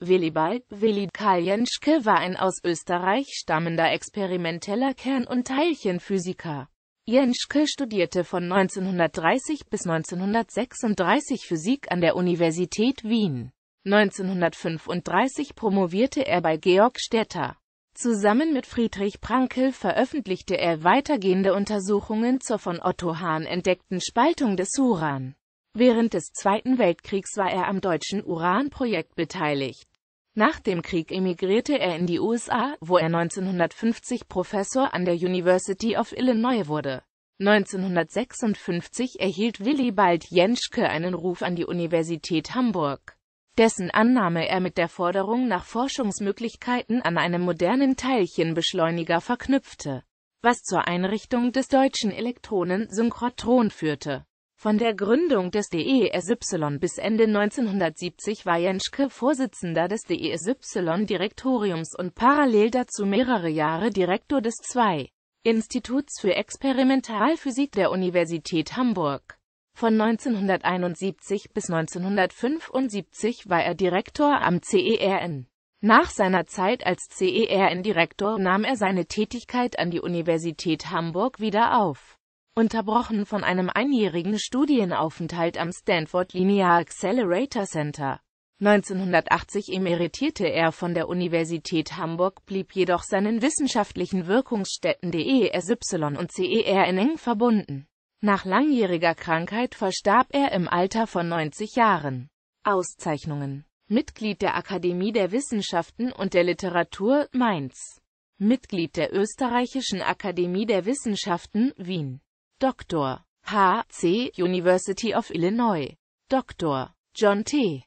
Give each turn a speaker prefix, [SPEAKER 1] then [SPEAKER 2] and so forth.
[SPEAKER 1] Willibald Willi Kajenschke war ein aus Österreich stammender experimenteller Kern- und Teilchenphysiker. Jenschke studierte von 1930 bis 1936 Physik an der Universität Wien. 1935 promovierte er bei Georg Stetter. Zusammen mit Friedrich Prankel veröffentlichte er weitergehende Untersuchungen zur von Otto Hahn entdeckten Spaltung des Uran. Während des Zweiten Weltkriegs war er am deutschen Uranprojekt beteiligt. Nach dem Krieg emigrierte er in die USA, wo er 1950 Professor an der University of Illinois wurde. 1956 erhielt Willibald Jenschke einen Ruf an die Universität Hamburg, dessen Annahme er mit der Forderung nach Forschungsmöglichkeiten an einem modernen Teilchenbeschleuniger verknüpfte, was zur Einrichtung des deutschen Elektronen-Synchrotron führte. Von der Gründung des DESY bis Ende 1970 war Jenschke Vorsitzender des DESY-Direktoriums und parallel dazu mehrere Jahre Direktor des II. Instituts für Experimentalphysik der Universität Hamburg. Von 1971 bis 1975 war er Direktor am CERN. Nach seiner Zeit als CERN-Direktor nahm er seine Tätigkeit an die Universität Hamburg wieder auf unterbrochen von einem einjährigen Studienaufenthalt am Stanford Linear Accelerator Center. 1980 emeritierte er von der Universität Hamburg, blieb jedoch seinen wissenschaftlichen Wirkungsstätten DESY und CER in eng verbunden. Nach langjähriger Krankheit verstarb er im Alter von 90 Jahren. Auszeichnungen Mitglied der Akademie der Wissenschaften und der Literatur Mainz. Mitglied der Österreichischen Akademie der Wissenschaften Wien. Dr. H. C. University of Illinois. Dr. John T.